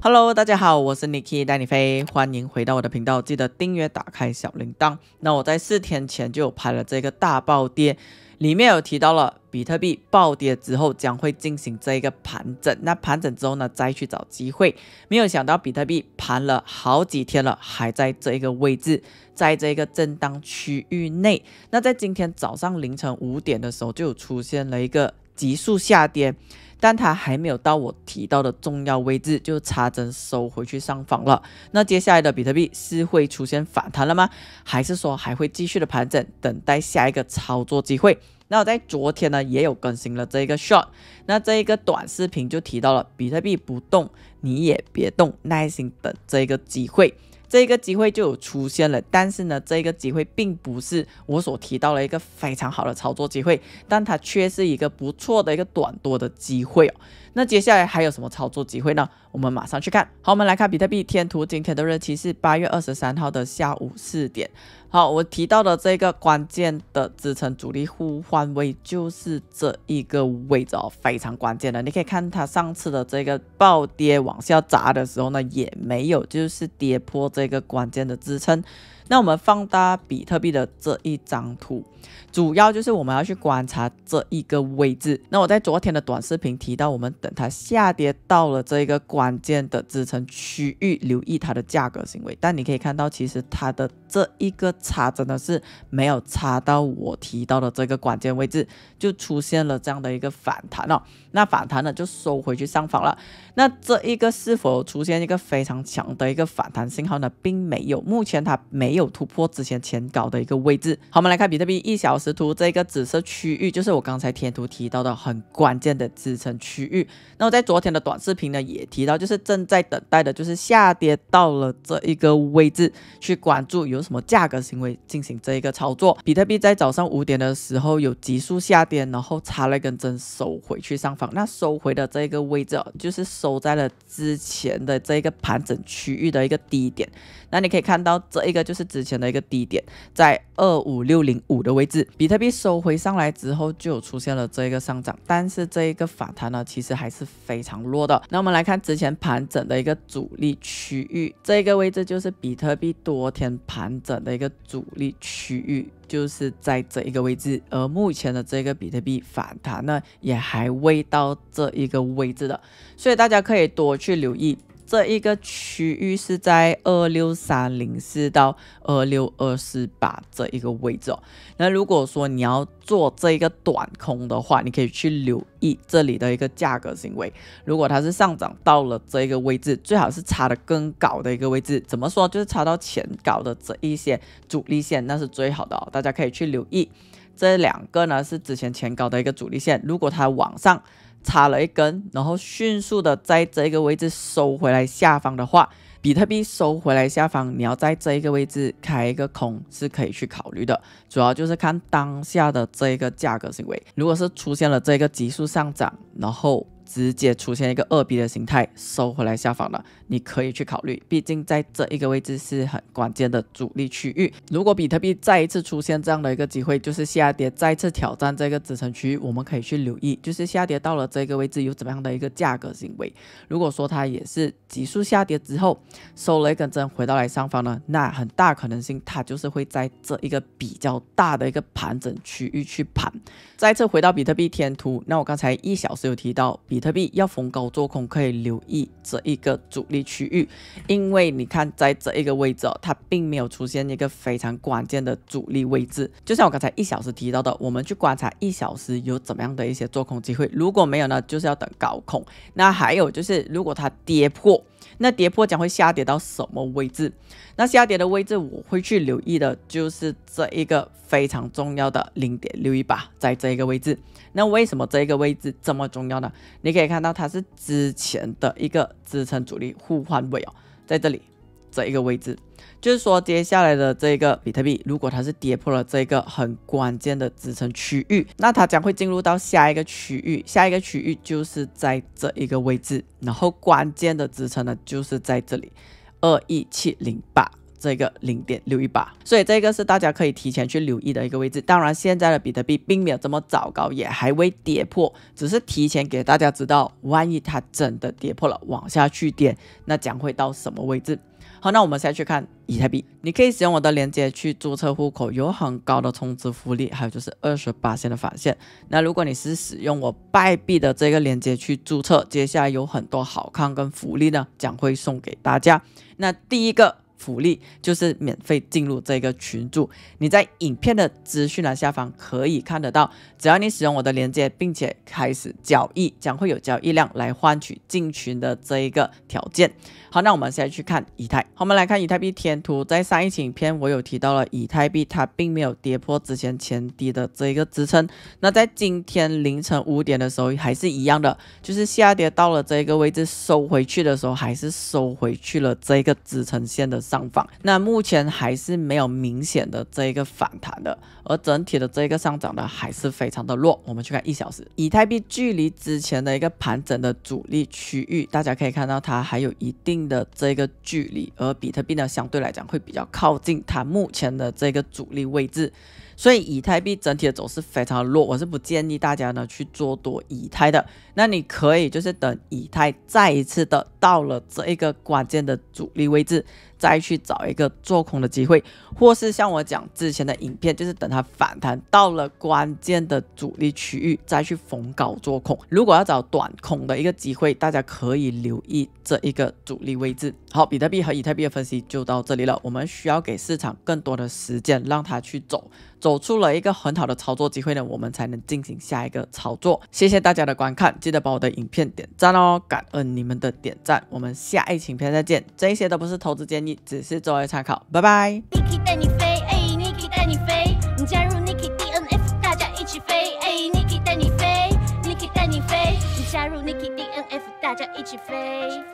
Hello，大家好，我是 Niki 带你飞，欢迎回到我的频道，记得订阅、打开小铃铛。那我在四天前就拍了这个大暴跌，里面有提到了比特币暴跌之后将会进行这一个盘整，那盘整之后呢，再去找机会。没有想到比特币盘了好几天了，还在这一个位置，在这一个震荡区域内。那在今天早上凌晨五点的时候，就出现了一个急速下跌。但它还没有到我提到的重要位置，就插针收回去上方了。那接下来的比特币是会出现反弹了吗？还是说还会继续的盘整，等待下一个操作机会？那我在昨天呢也有更新了这个 short，那这一个短视频就提到了比特币不动，你也别动，耐心等这个机会。这个机会就有出现了，但是呢，这个机会并不是我所提到的一个非常好的操作机会，但它却是一个不错的一个短多的机会哦。那接下来还有什么操作机会呢？我们马上去看。好，我们来看比特币天图，今天的日期是八月二十三号的下午四点。好，我提到的这个关键的支撑阻力互换位就是这一个位置哦，非常关键的。你可以看它上次的这个暴跌往下砸的时候呢，也没有就是跌破这个关键的支撑。那我们放大比特币的这一张图，主要就是我们要去观察这一个位置。那我在昨天的短视频提到，我们等它下跌到了这一个关键的支撑区域，留意它的价格行为。但你可以看到，其实它的这一个差真的是没有差到我提到的这个关键位置，就出现了这样的一个反弹了。那反弹呢就收回去上方了。那这一个是否出现一个非常强的一个反弹信号呢？并没有，目前它没有突破之前前高的一个位置。好，我们来看比特币一小时图，这个紫色区域就是我刚才贴图提到的很关键的支撑区域。那我在昨天的短视频呢也提到，就是正在等待的，就是下跌到了这一个位置去关注有什么价格行为进行这一个操作。比特币在早上五点的时候有急速下跌，然后插了根针收回去上方。那收回的这个位置，哦，就是收在了之前的这个盘整区域的一个低点。那你可以看到，这一个就是之前的一个低点，在二五六零五的位置。比特币收回上来之后，就有出现了这一个上涨，但是这一个反弹呢，其实还是非常弱的。那我们来看之前盘整的一个阻力区域，这个位置就是比特币多天盘整的一个阻力区域。就是在这一个位置，而目前的这个比特币反弹呢，也还未到这一个位置的，所以大家可以多去留意。这一个区域是在二六三零四到二六二四八这一个位置哦。那如果说你要做这一个短空的话，你可以去留意这里的一个价格行为。如果它是上涨到了这一个位置，最好是插的更高的一个位置。怎么说？就是插到前高的这一些主力线，那是最好的哦。大家可以去留意这两个呢，是之前前高的一个主力线。如果它往上，插了一根，然后迅速的在这个位置收回来，下方的话，比特币收回来下方，你要在这一个位置开一个空是可以去考虑的，主要就是看当下的这一个价格行为，如果是出现了这个急速上涨，然后。直接出现一个二逼的形态收回来下方了，你可以去考虑，毕竟在这一个位置是很关键的主力区域。如果比特币再一次出现这样的一个机会，就是下跌再次挑战这个支撑区域，我们可以去留意，就是下跌到了这个位置有怎么样的一个价格行为。如果说它也是急速下跌之后收了一根针，回到来上方呢，那很大可能性它就是会在这一个比较大的一个盘整区域去盘，再次回到比特币天图，那我刚才一小时有提到比。比特币要逢高做空，可以留意这一个主力区域，因为你看，在这一个位置，它并没有出现一个非常关键的主力位置。就像我刚才一小时提到的，我们去观察一小时有怎么样的一些做空机会。如果没有呢，就是要等高空。那还有就是，如果它跌破。那跌破将会下跌到什么位置？那下跌的位置我会去留意的，就是这一个非常重要的零点六一八，在这一个位置。那为什么这一个位置这么重要呢？你可以看到它是之前的一个支撑阻力互换位哦，在这里。这一个位置，就是说接下来的这个比特币，如果它是跌破了这个很关键的支撑区域，那它将会进入到下一个区域，下一个区域就是在这一个位置，然后关键的支撑呢就是在这里，二一七零八。这个零点六一八，所以这个是大家可以提前去留意的一个位置。当然，现在的比特币并没有这么糟糕，也还未跌破，只是提前给大家知道，万一它真的跌破了，往下去点，那将会到什么位置？好，那我们下去看以太币，你可以使用我的链接去注册户口，有很高的充值福利，还有就是二十八线的返现。那如果你是使用我拜币的这个链接去注册，接下来有很多好看跟福利呢，将会送给大家。那第一个。福利就是免费进入这个群组，你在影片的资讯栏下方可以看得到。只要你使用我的链接，并且开始交易，将会有交易量来换取进群的这一个条件。好，那我们现在去看以太。好，我们来看以太币天图。在上一期影片，我有提到了以太币，它并没有跌破之前前低的这一个支撑。那在今天凌晨五点的时候，还是一样的，就是下跌到了这个位置，收回去的时候，还是收回去了这个支撑线的。上访，那目前还是没有明显的这一个反弹的。而整体的这个上涨呢，还是非常的弱。我们去看一小时，以太币距离之前的一个盘整的主力区域，大家可以看到它还有一定的这个距离。而比特币呢，相对来讲会比较靠近它目前的这个主力位置，所以以太币整体的走势非常弱。我是不建议大家呢去做多以太的。那你可以就是等以太再一次的到了这一个关键的主力位置，再去找一个做空的机会，或是像我讲之前的影片，就是等它。它反弹到了关键的阻力区域，再去逢高做空。如果要找短空的一个机会，大家可以留意这一个阻力位置。好，比特币和以太币的分析就到这里了。我们需要给市场更多的时间，让它去走，走出了一个很好的操作机会呢，我们才能进行下一个操作。谢谢大家的观看，记得把我的影片点赞哦，感恩你们的点赞。我们下一期片再见。这些都不是投资建议，只是作为参考。拜拜。一起飞。